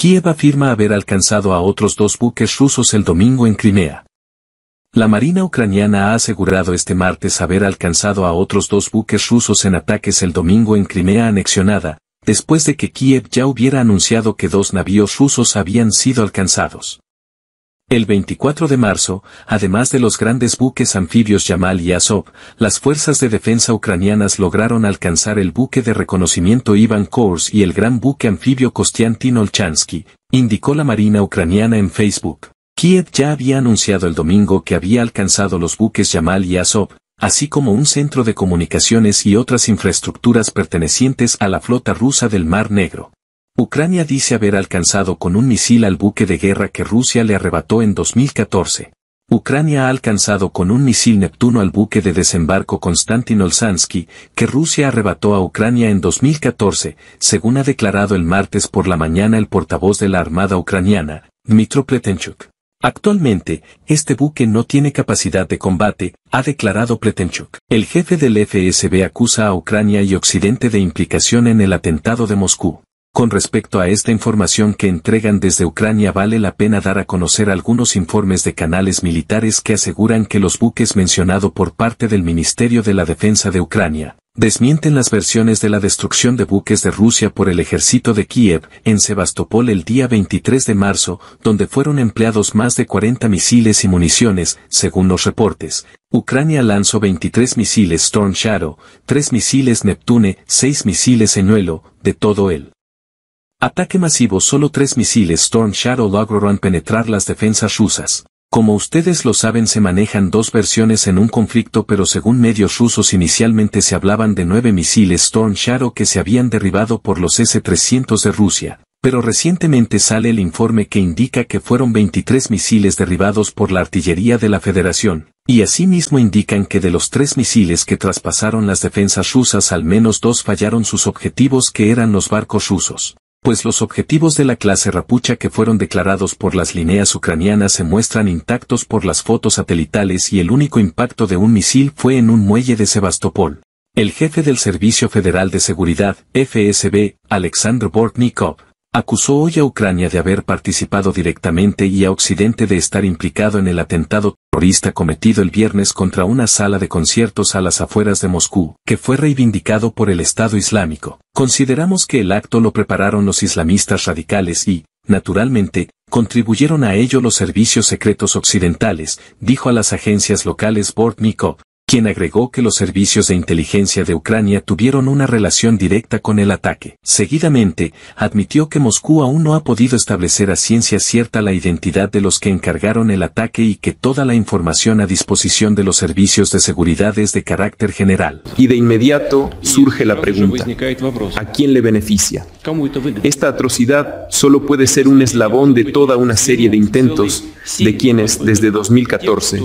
Kiev afirma haber alcanzado a otros dos buques rusos el domingo en Crimea. La Marina ucraniana ha asegurado este martes haber alcanzado a otros dos buques rusos en ataques el domingo en Crimea anexionada, después de que Kiev ya hubiera anunciado que dos navíos rusos habían sido alcanzados. El 24 de marzo, además de los grandes buques anfibios Yamal y Azov, las fuerzas de defensa ucranianas lograron alcanzar el buque de reconocimiento Ivan Kors y el gran buque anfibio Kostiantin Olchansky, indicó la Marina ucraniana en Facebook. Kiev ya había anunciado el domingo que había alcanzado los buques Yamal y Azov, así como un centro de comunicaciones y otras infraestructuras pertenecientes a la flota rusa del Mar Negro. Ucrania dice haber alcanzado con un misil al buque de guerra que Rusia le arrebató en 2014. Ucrania ha alcanzado con un misil Neptuno al buque de desembarco Konstantin Olsansky, que Rusia arrebató a Ucrania en 2014, según ha declarado el martes por la mañana el portavoz de la Armada ucraniana, Dmitro Pletenchuk. Actualmente, este buque no tiene capacidad de combate, ha declarado Pletenchuk. El jefe del FSB acusa a Ucrania y Occidente de implicación en el atentado de Moscú. Con respecto a esta información que entregan desde Ucrania vale la pena dar a conocer algunos informes de canales militares que aseguran que los buques mencionado por parte del Ministerio de la Defensa de Ucrania, desmienten las versiones de la destrucción de buques de Rusia por el ejército de Kiev en Sebastopol el día 23 de marzo, donde fueron empleados más de 40 misiles y municiones, según los reportes. Ucrania lanzó 23 misiles Storm Shadow, 3 misiles Neptune, 6 misiles señuelo de todo el Ataque masivo Solo tres misiles Storm Shadow lograron penetrar las defensas rusas. Como ustedes lo saben se manejan dos versiones en un conflicto pero según medios rusos inicialmente se hablaban de nueve misiles Storm Shadow que se habían derribado por los S-300 de Rusia. Pero recientemente sale el informe que indica que fueron 23 misiles derribados por la artillería de la Federación, y asimismo indican que de los tres misiles que traspasaron las defensas rusas al menos dos fallaron sus objetivos que eran los barcos rusos pues los objetivos de la clase Rapucha que fueron declarados por las líneas ucranianas se muestran intactos por las fotos satelitales y el único impacto de un misil fue en un muelle de Sebastopol. El jefe del Servicio Federal de Seguridad, FSB, Alexander Bortnikov, acusó hoy a Ucrania de haber participado directamente y a Occidente de estar implicado en el atentado terrorista cometido el viernes contra una sala de conciertos a las afueras de Moscú, que fue reivindicado por el Estado Islámico. Consideramos que el acto lo prepararon los islamistas radicales y, naturalmente, contribuyeron a ello los servicios secretos occidentales, dijo a las agencias locales Bortnikov, quien agregó que los servicios de inteligencia de Ucrania tuvieron una relación directa con el ataque. Seguidamente, admitió que Moscú aún no ha podido establecer a ciencia cierta la identidad de los que encargaron el ataque y que toda la información a disposición de los servicios de seguridad es de carácter general. Y de inmediato surge la pregunta, ¿a quién le beneficia? Esta atrocidad solo puede ser un eslabón de toda una serie de intentos de quienes desde 2014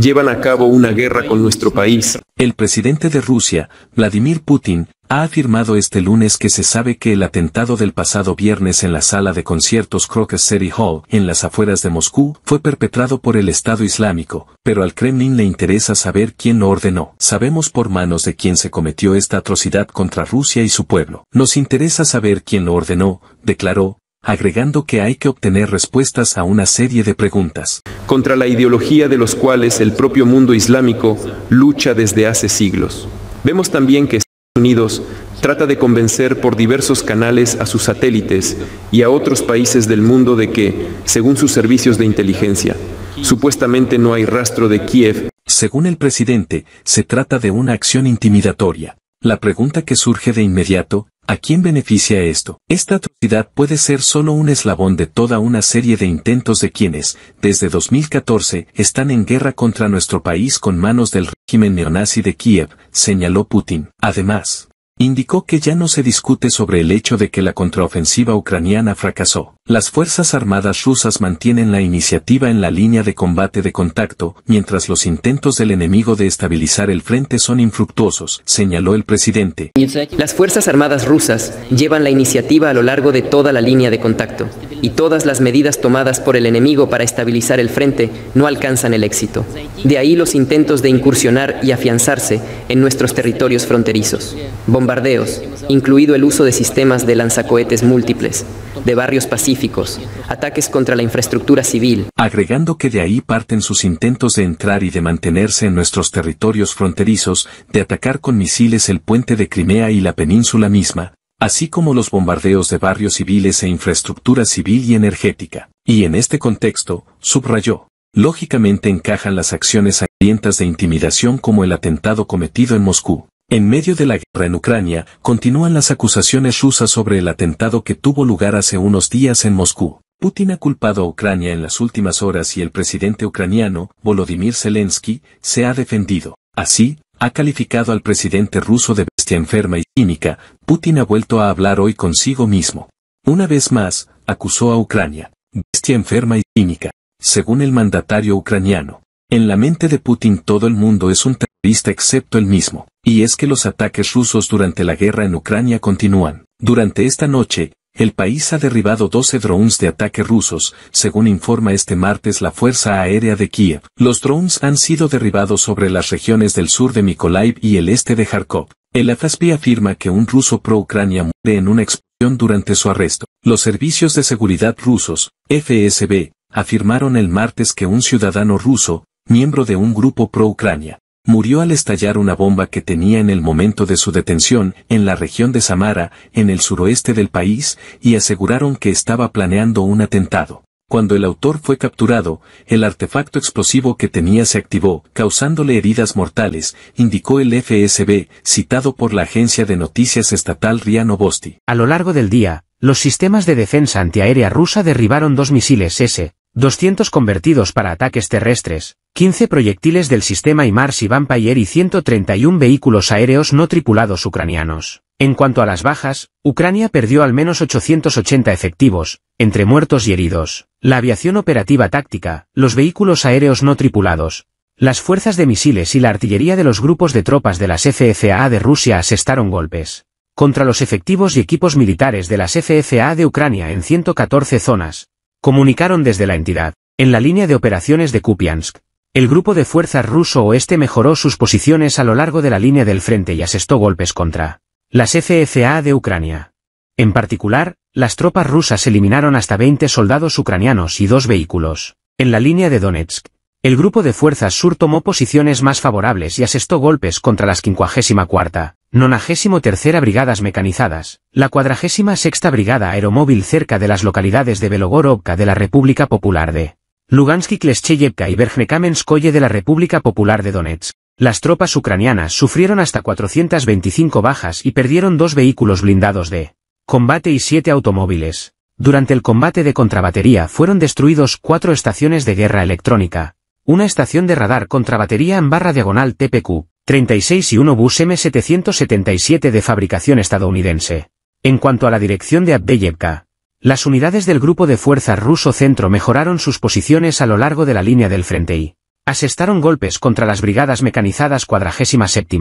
llevan a cabo una guerra con nuestro país. El presidente de Rusia, Vladimir Putin, ha afirmado este lunes que se sabe que el atentado del pasado viernes en la sala de conciertos Crocus City Hall, en las afueras de Moscú, fue perpetrado por el Estado Islámico, pero al Kremlin le interesa saber quién lo ordenó. Sabemos por manos de quién se cometió esta atrocidad contra Rusia y su pueblo. Nos interesa saber quién lo ordenó, declaró, agregando que hay que obtener respuestas a una serie de preguntas. Contra la ideología de los cuales el propio mundo islámico lucha desde hace siglos. Vemos también que Unidos trata de convencer por diversos canales a sus satélites y a otros países del mundo de que, según sus servicios de inteligencia, supuestamente no hay rastro de Kiev. Según el presidente, se trata de una acción intimidatoria. La pregunta que surge de inmediato, ¿a quién beneficia esto? Esta atrocidad puede ser solo un eslabón de toda una serie de intentos de quienes, desde 2014, están en guerra contra nuestro país con manos del régimen neonazi de Kiev, señaló Putin. Además, Indicó que ya no se discute sobre el hecho de que la contraofensiva ucraniana fracasó. Las Fuerzas Armadas rusas mantienen la iniciativa en la línea de combate de contacto, mientras los intentos del enemigo de estabilizar el frente son infructuosos, señaló el presidente. Las Fuerzas Armadas rusas llevan la iniciativa a lo largo de toda la línea de contacto, y todas las medidas tomadas por el enemigo para estabilizar el frente no alcanzan el éxito. De ahí los intentos de incursionar y afianzarse en nuestros territorios fronterizos bombardeos, incluido el uso de sistemas de lanzacohetes múltiples, de barrios pacíficos, ataques contra la infraestructura civil. Agregando que de ahí parten sus intentos de entrar y de mantenerse en nuestros territorios fronterizos, de atacar con misiles el puente de Crimea y la península misma, así como los bombardeos de barrios civiles e infraestructura civil y energética. Y en este contexto, subrayó, lógicamente encajan las acciones sangrientas de intimidación como el atentado cometido en Moscú, en medio de la guerra en Ucrania, continúan las acusaciones rusas sobre el atentado que tuvo lugar hace unos días en Moscú. Putin ha culpado a Ucrania en las últimas horas y el presidente ucraniano, Volodymyr Zelensky, se ha defendido. Así, ha calificado al presidente ruso de bestia enferma y química, Putin ha vuelto a hablar hoy consigo mismo. Una vez más, acusó a Ucrania, bestia enferma y cínica, según el mandatario ucraniano. En la mente de Putin todo el mundo es un vista excepto el mismo, y es que los ataques rusos durante la guerra en Ucrania continúan. Durante esta noche, el país ha derribado 12 drones de ataque rusos, según informa este martes la Fuerza Aérea de Kiev. Los drones han sido derribados sobre las regiones del sur de Mykolaiv y el este de Kharkov. El AFASPI afirma que un ruso pro-Ucrania muere en una explosión durante su arresto. Los servicios de seguridad rusos, FSB, afirmaron el martes que un ciudadano ruso, miembro de un grupo pro-Ucrania, murió al estallar una bomba que tenía en el momento de su detención en la región de Samara, en el suroeste del país, y aseguraron que estaba planeando un atentado. Cuando el autor fue capturado, el artefacto explosivo que tenía se activó, causándole heridas mortales, indicó el FSB, citado por la agencia de noticias estatal RIA Novosti. A lo largo del día, los sistemas de defensa antiaérea rusa derribaron dos misiles S, 200 convertidos para ataques terrestres, 15 proyectiles del sistema IMARS y Vampire y 131 vehículos aéreos no tripulados ucranianos. En cuanto a las bajas, Ucrania perdió al menos 880 efectivos, entre muertos y heridos, la aviación operativa táctica, los vehículos aéreos no tripulados, las fuerzas de misiles y la artillería de los grupos de tropas de las FFAA de Rusia asestaron golpes contra los efectivos y equipos militares de las FFA de Ucrania en 114 zonas, Comunicaron desde la entidad. En la línea de operaciones de Kupiansk, el grupo de fuerzas ruso oeste mejoró sus posiciones a lo largo de la línea del frente y asestó golpes contra las FFA de Ucrania. En particular, las tropas rusas eliminaron hasta 20 soldados ucranianos y dos vehículos. En la línea de Donetsk, el grupo de fuerzas sur tomó posiciones más favorables y asestó golpes contra las 54 93 Brigadas Mecanizadas, la 46 Brigada Aeromóvil cerca de las localidades de Belogorovka de la República Popular de Lugansk y Klescheyevka y Berhnekamenskoye de la República Popular de Donetsk. Las tropas ucranianas sufrieron hasta 425 bajas y perdieron dos vehículos blindados de combate y siete automóviles. Durante el combate de contrabatería fueron destruidos cuatro estaciones de guerra electrónica, una estación de radar contrabatería en barra diagonal TPQ, 36 y 1 Bus M777 de fabricación estadounidense. En cuanto a la dirección de Abdeyevka, las unidades del grupo de fuerzas ruso centro mejoraron sus posiciones a lo largo de la línea del frente y asestaron golpes contra las brigadas mecanizadas 47,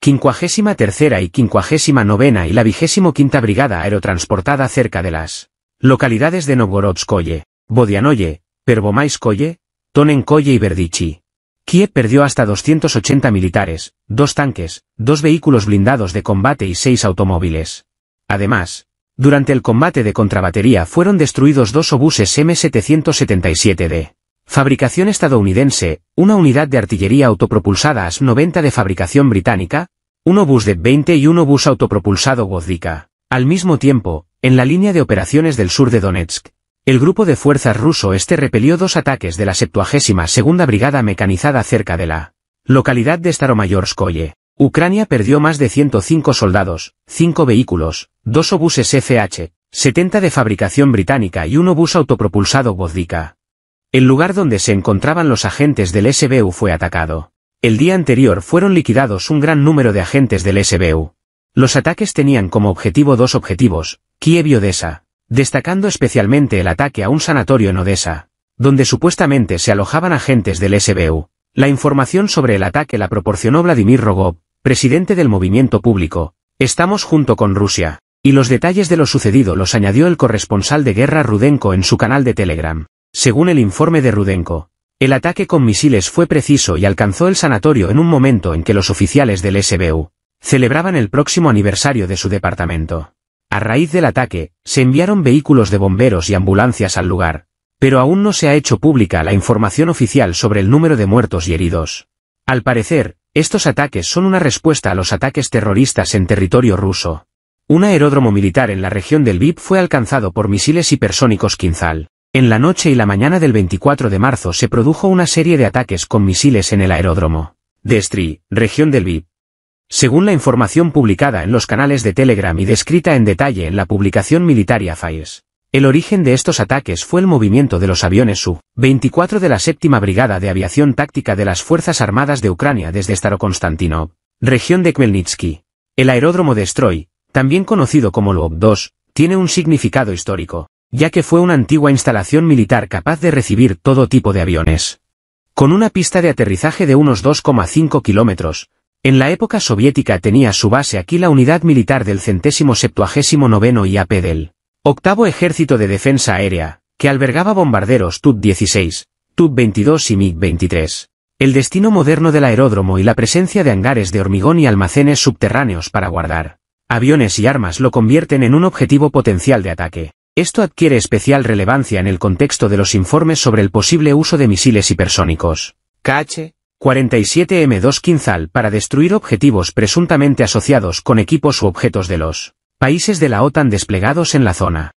53 y 59 y la 25 Brigada Aerotransportada cerca de las localidades de Novgorodskoye, Bodianoye, Pervomaiskoye, Tonenkoye y Verdichi. Kiev perdió hasta 280 militares, dos tanques, dos vehículos blindados de combate y seis automóviles. Además, durante el combate de contrabatería fueron destruidos dos obuses M777D. Fabricación estadounidense, una unidad de artillería autopropulsada AS-90 de fabricación británica, un obús de 20 y un obús autopropulsado Gozdika. Al mismo tiempo, en la línea de operaciones del sur de Donetsk, el grupo de fuerzas ruso este repelió dos ataques de la 72 Brigada Mecanizada cerca de la localidad de Staromayorskoye. Ucrania perdió más de 105 soldados, 5 vehículos, 2 obuses FH, 70 de fabricación británica y un obús autopropulsado Vodika. El lugar donde se encontraban los agentes del SBU fue atacado. El día anterior fueron liquidados un gran número de agentes del SBU. Los ataques tenían como objetivo dos objetivos, Kiev y Odessa, destacando especialmente el ataque a un sanatorio en Odessa, donde supuestamente se alojaban agentes del SBU. La información sobre el ataque la proporcionó Vladimir Rogov, presidente del movimiento público. Estamos junto con Rusia. Y los detalles de lo sucedido los añadió el corresponsal de guerra Rudenko en su canal de Telegram. Según el informe de Rudenko, el ataque con misiles fue preciso y alcanzó el sanatorio en un momento en que los oficiales del SBU celebraban el próximo aniversario de su departamento. A raíz del ataque, se enviaron vehículos de bomberos y ambulancias al lugar, pero aún no se ha hecho pública la información oficial sobre el número de muertos y heridos. Al parecer, estos ataques son una respuesta a los ataques terroristas en territorio ruso. Un aeródromo militar en la región del Vip fue alcanzado por misiles hipersónicos Kinzhal. En la noche y la mañana del 24 de marzo se produjo una serie de ataques con misiles en el aeródromo. Destri, región del Vip, según la información publicada en los canales de Telegram y descrita en detalle en la publicación Militaria Fires, el origen de estos ataques fue el movimiento de los aviones Su-24 de la séptima Brigada de Aviación Táctica de las Fuerzas Armadas de Ucrania desde Starokonstantinov, región de Khmelnytsky. El aeródromo de Stroy, también conocido como Lvov-2, tiene un significado histórico, ya que fue una antigua instalación militar capaz de recibir todo tipo de aviones. Con una pista de aterrizaje de unos 2,5 kilómetros, en la época soviética tenía su base aquí la unidad militar del centésimo septuagésimo noveno IAP del octavo ejército de defensa aérea, que albergaba bombarderos TUB-16, TUB-22 y MiG-23. El destino moderno del aeródromo y la presencia de hangares de hormigón y almacenes subterráneos para guardar aviones y armas lo convierten en un objetivo potencial de ataque. Esto adquiere especial relevancia en el contexto de los informes sobre el posible uso de misiles hipersónicos. 47M2 Quinzal para destruir objetivos presuntamente asociados con equipos u objetos de los países de la OTAN desplegados en la zona.